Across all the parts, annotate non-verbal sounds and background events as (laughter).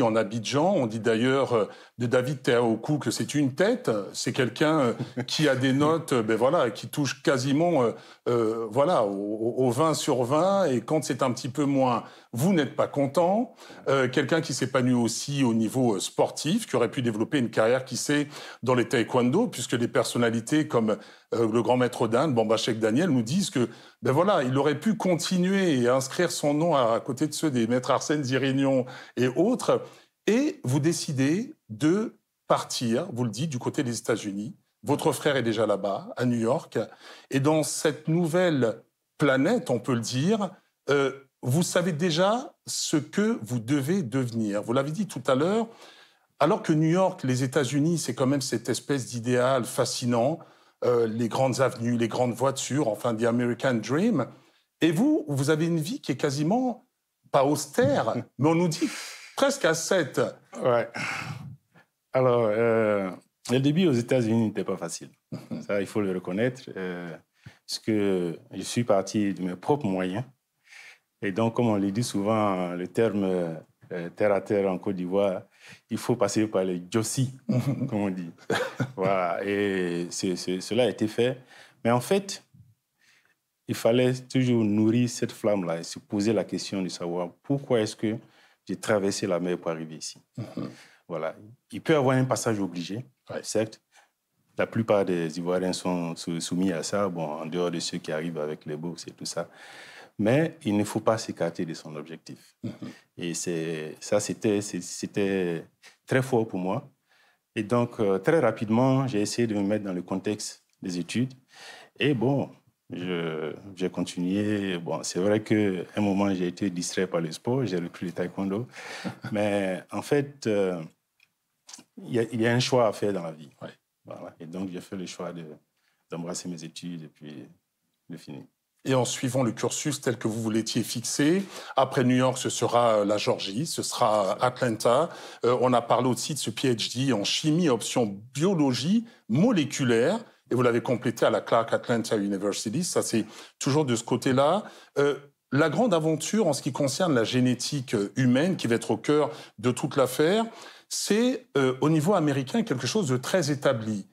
en Abidjan. On dit d'ailleurs euh, de David Théaoukou que c'est une tête. C'est quelqu'un euh, qui a des notes, euh, ben voilà, qui touche quasiment voilà, au, 20 sur 20. Et quand c'est un petit peu moins, vous n'êtes pas content. quelqu'un qui s'épanouit aussi au niveau sportif, qui aurait pu développer une carrière, qui sait, dans les taekwondo, puisque des personnalités comme le grand maître d'Inde, Bambachek Daniel, nous disent que, ben voilà, il aurait pu continuer et inscrire son nom à, côté de ceux des maîtres Arsène Zirignon et autres, et vous décidez de partir, vous le dites, du côté des États-Unis. Votre frère est déjà là-bas, à New York. Et dans cette nouvelle planète, on peut le dire, euh, vous savez déjà ce que vous devez devenir. Vous l'avez dit tout à l'heure, alors que New York, les États-Unis, c'est quand même cette espèce d'idéal fascinant, euh, les grandes avenues, les grandes voitures, enfin, the American Dream. Et vous, vous avez une vie qui est quasiment pas austère, (laughs) mais on nous dit presque à 7. Ouais. Alors, euh, le début aux États-Unis n'était pas facile. Mhm. Ça, il faut le reconnaître. Euh, parce que je suis parti de mes propres moyens. Et donc, comme on le dit souvent, le terme euh, terre à terre en Côte d'Ivoire, il faut passer par les jossi, mhm. comme on dit. voilà. Et cela a été fait. Mais en fait, il fallait toujours nourrir cette flamme-là et se poser la question de savoir pourquoi est-ce que traverser la mer pour arriver ici. Mhm. Voilà. Il peut y avoir un passage obligé, ouais. certes. La plupart des Ivoiriens sont soumis à ça, bon, en dehors de ceux qui arrivent avec les bourses et tout ça. Mais il ne faut pas s'écarter de son objectif. Mhm. Et c'est, ça, c'était, c'était très fort pour moi. Et donc, euh, très rapidement, j'ai essayé de me mettre dans le contexte des études. Et bon, j'ai continué. Bon, c'est vrai qu'à un moment, j'ai été distrait par le sport, j'ai repris le taekwondo. (laughs) mais en fait, euh, il y, a un choix à faire dans la vie. Voilà. Et donc, j'ai fait le choix d'embrasser mes études et puis de finir. Et en suivant le cursus tel que vous vous l'étiez fixé, après New York, ce sera euh, la Georgie, ce sera Atlanta. Euh, on a parlé aussi de ce PhD en chimie, option biologie moléculaire et vous l'avez complété à la Clark Atlanta University. Ça, c'est toujours de ce côté-là. Euh, la grande aventure en ce qui concerne la génétique euh, humaine, qui va être au cœur de toute l'affaire, c'est euh, au niveau américain quelque chose de très établi.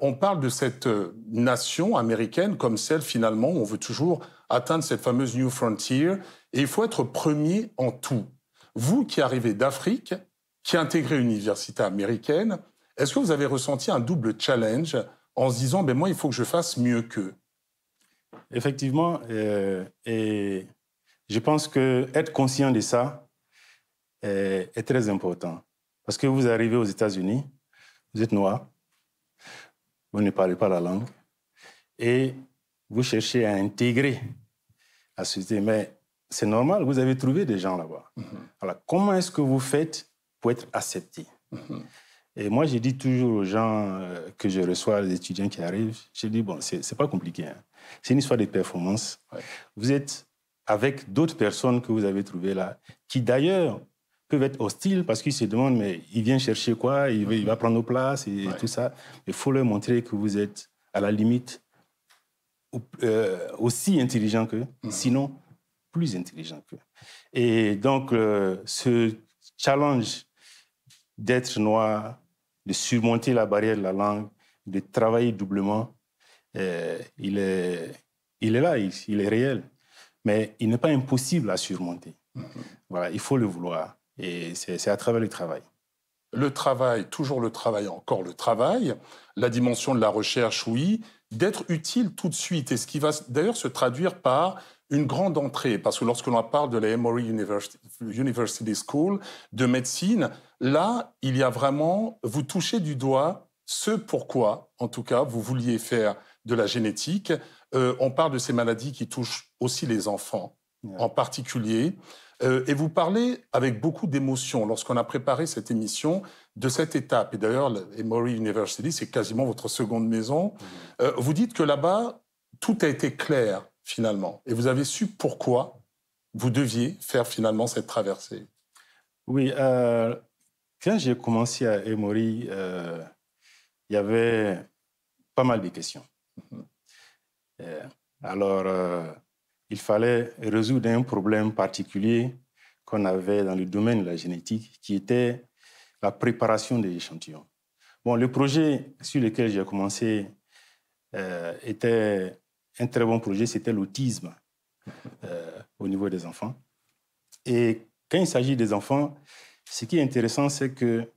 on parle de cette nation américaine comme celle finalement où on veut toujours atteindre cette fameuse New Frontier, et il faut être premier en tout. Vous qui arrivez d'Afrique, qui intégrez université américaine, est-ce que vous avez ressenti un double challenge en se disant, ben moi, il faut que je fasse mieux qu'eux. Effectivement, euh, et je pense que être conscient de ça euh, est, très important. Parce que vous arrivez aux États-Unis, vous êtes noir, vous ne parlez pas la langue, et vous cherchez à intégrer à se dire, Mais c'est normal, vous avez trouvé des gens là-bas. Mm-hmm. Alors, comment est-ce que vous faites pour être accepté mm-hmm. Et moi, je dis toujours aux gens euh, que je reçois, les étudiants qui arrivent, je dis, bon, c'est pas compliqué. Hein. C'est une histoire de performance. Vous êtes avec d'autres personnes que vous avez trouvées là, qui d'ailleurs peuvent être hostiles parce qu'ils se demandent, mais il vient chercher quoi il, vont va prendre nos places et, tout ça. Il faut leur montrer que vous êtes à la limite euh, aussi intelligent qu'eux, mm-hmm. sinon plus intelligent qu'eux. Et donc, euh, ce challenge d'être noir, de surmonter la barrière de la langue, de travailler doublement, euh, il, est, il est là, il, est réel. Mais il n'est pas impossible à surmonter. Mm-hmm. Voilà, il faut le vouloir. Et c'est à travers le travail. Le travail, toujours le travail, encore le travail. La dimension de la recherche, oui. D'être utile tout de suite. Et ce qui va d'ailleurs se traduire par une grande entrée, parce que lorsque l'on parle de la Emory University School de médecine, là, il y a vraiment, vous touchez du doigt ce pourquoi, en tout cas, vous vouliez faire de la génétique. Euh, on parle de ces maladies qui touchent aussi les enfants, en particulier. Euh, et vous parlez avec beaucoup d'émotion lorsqu'on a préparé cette émission de cette étape. Et d'ailleurs, Emory University, c'est quasiment votre seconde maison. Mm-hmm. Euh, vous dites que là-bas, tout a été clair finalement. Et vous avez su pourquoi vous deviez faire finalement cette traversée. Oui, euh, quand j'ai commencé à Emory, euh, il y avait pas mal de questions. Mhm. Euh, alors, il fallait résoudre un problème particulier qu'on avait dans le domaine de la génétique, qui était la préparation des échantillons. Bon, le projet sur lequel j'ai commencé était un très bon projet, c'était l'autisme euh, au niveau des enfants. Et quand il s'agit des enfants, ce qui est intéressant, c'est que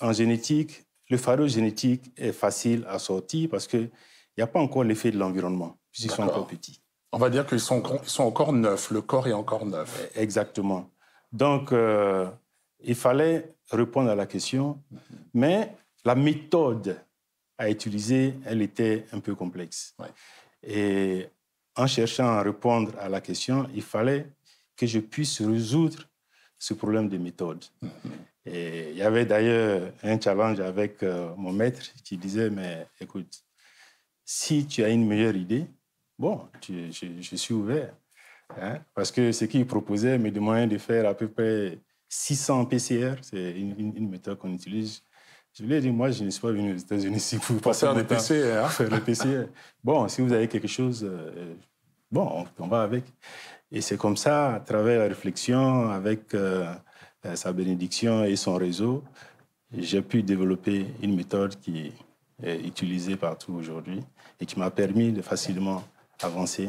en génétique, le phare génétique est facile à sortir parce qu'il n'y a pas encore l'effet de l'environnement, puisqu'ils sont encore petits. On va dire qu'ils sont, sont encore neufs, le corps est encore neuf. Exactement. Donc, euh, il fallait répondre à la question, mais la méthode à utiliser, elle était un peu complexe. Et en cherchant à répondre à la question, il fallait que je puisse résoudre ce problème de méthode. Mm-hmm. Et il y avait d'ailleurs un challenge avec euh, mon maître qui disait, mais écoute, si tu as une meilleure idée, bon, je, suis ouvert. Hein. Parce que ce qu'il proposait mais de demandait de faire à peu près 600 PCR, c'est une, méthode qu'on utilise je lui ai dit, moi, je ne suis pas venu aux États-Unis (laughs) si vous passez le des Faire le (laughs) Bon, si vous avez quelque chose, euh, bon, on, va avec. Et c'est comme ça, à travers la réflexion, avec euh, euh, sa bénédiction et son réseau, j'ai pu développer une méthode qui est utilisée partout aujourd'hui et qui m'a permis de facilement avancer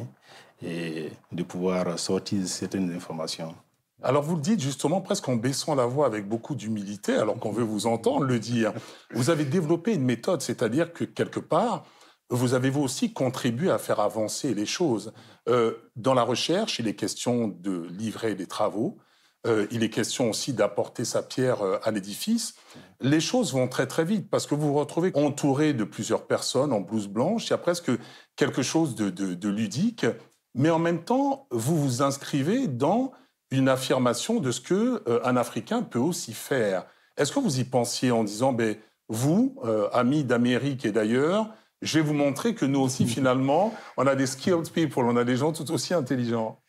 et de pouvoir sortir certaines informations alors vous le dites justement presque en baissant la voix avec beaucoup d'humilité, alors qu'on veut vous entendre le dire. Vous avez développé une méthode, c'est-à-dire que quelque part, vous avez vous aussi contribué à faire avancer les choses. Euh, dans la recherche, il est question de livrer des travaux, euh, il est question aussi d'apporter sa pierre euh, à l'édifice. Les choses vont très très vite parce que vous vous retrouvez entouré de plusieurs personnes en blouse blanche. Il y a presque quelque chose de, de ludique, mais en même temps, vous vous inscrivez dans une affirmation de ce que euh, un Africain peut aussi faire. Est-ce que vous y pensiez en disant, ben, vous, euh, amis d'Amérique et d'ailleurs, je vais vous montrer que nous aussi, (laughs) finalement, on a des skilled people, on a des gens tout aussi intelligents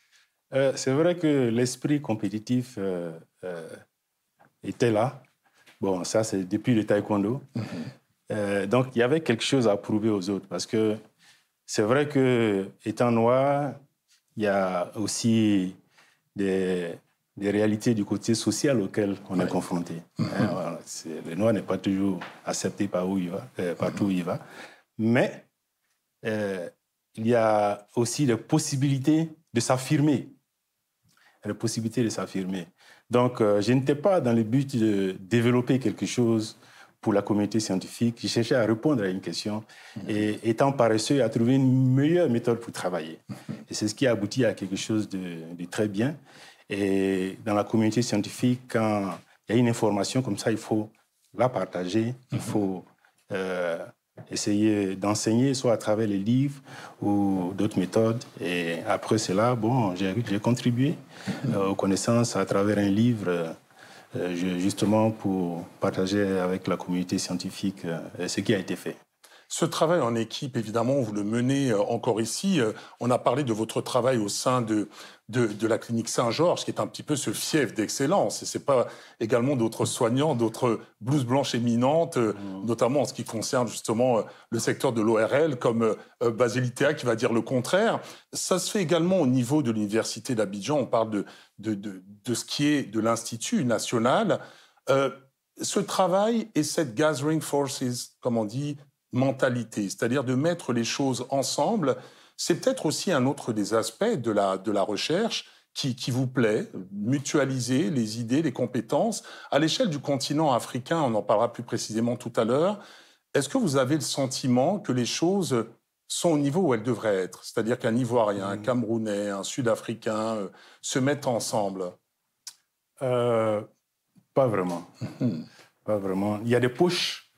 euh, C'est vrai que l'esprit compétitif était là. Bon, ça, c'est depuis le taekwondo. Mhm. donc, il y avait quelque chose à prouver aux autres parce que c'est vrai que étant noir, il y a aussi des, réalités du côté social auquel on est confronté. le (laughs) euh, noir n'est pas toujours accepté par où il va, euh, partout où il va. Mais euh, il y a aussi la possibilité de s'affirmer. La possibilité de s'affirmer. Donc, je n'étais pas dans le but de développer quelque chose pour la communauté scientifique. qui cherchait à répondre à une question mhm. et, étant paresseux, à trouver une meilleure méthode pour travailler. Mhm. Et c'est ce qui a abouti à quelque chose de, très bien. Et dans la communauté scientifique, quand il y a une information comme ça, il faut la partager, il mhm. faut euh, essayer d'enseigner, soit à travers les livres ou d'autres méthodes. Et après cela, bon, j'ai contribué euh, aux connaissances à travers un livre euh, justement pour partager avec la communauté scientifique euh, ce qui a été fait. Ce travail en équipe, évidemment, vous le menez euh, encore ici. Euh, on a parlé de votre travail au sein de, de, la clinique Saint-Georges, qui est un petit peu ce fief d'excellence. Et c'est pas également d'autres soignants, d'autres blouses blanches éminentes, euh, mmh. notamment en ce qui concerne justement le secteur de l'ORL, comme Basilitea qui va dire le contraire. Ça se fait également au niveau de l'université d'Abidjan. On parle de, de, de, ce qui est de l'Institut national. ce travail et cette gathering forces, comme on dit, mentalité, c'est-à-dire de mettre les choses ensemble. C'est peut-être aussi un autre des aspects de la, de la recherche qui, vous plaît, mutualiser les idées, les compétences. À l'échelle du continent africain, on en parlera plus précisément tout à l'heure, est-ce que vous avez le sentiment que les choses sont au niveau où elles devraient être C'est-à-dire qu'un Ivoirien, un mmh. Camerounais, un Sud-Africain euh, se mettent ensemble euh, Pas vraiment. Mmh. Pas vraiment. Il y a des poches.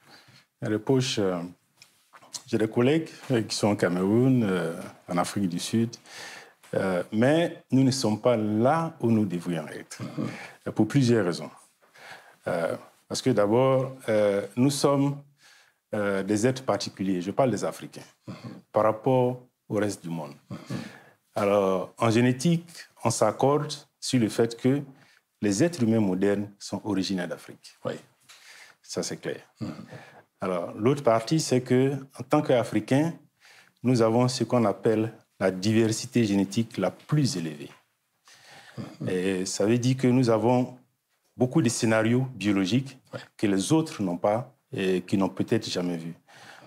Il y a des poches. Euh, j'ai des collègues euh, qui sont au Cameroun, euh, en Afrique du Sud, euh, mais nous ne sommes pas là où nous devrions être, mhm. pour plusieurs raisons. parce que d'abord, nous sommes des êtres particuliers, je parle des Africains, mhm. par rapport au reste du monde. Mhm. Alors, en génétique, on s'accorde sur le fait que les êtres humains modernes sont originaires d'Afrique. Oui. Ça, c'est clair. Alors, l'autre partie, c'est que en tant qu'Africains, nous avons ce qu'on appelle la diversité génétique la plus élevée. Mhm. Et ça veut dire que nous avons beaucoup de scénarios biologiques que les autres n'ont pas et qui n'ont peut-être jamais vu.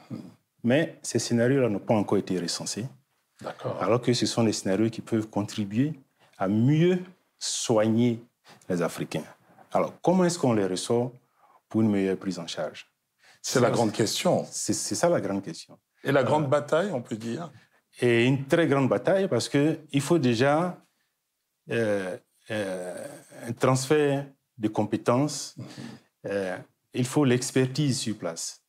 Mhm. Mais ces scénarios-là n'ont pas encore été recensés. Alors que ce sont des scénarios qui peuvent contribuer à mieux soigner les Africains. Alors, comment est-ce qu'on les ressort pour une meilleure prise en charge c'est la grande question. C'est ça la grande question. Et la grande euh, bataille, on peut dire Et une très grande bataille parce qu'il faut déjà euh, euh, un transfert de compétences. Mhm. il faut l'expertise sur place.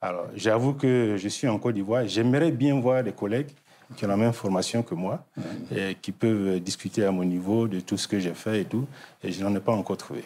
Alors, j'avoue que je suis en Côte d'Ivoire. J'aimerais bien voir des collègues qui ont la même formation que moi, mhm. et qui peuvent discuter à mon niveau de tout ce que j'ai fait et tout, et je n'en ai pas encore trouvé.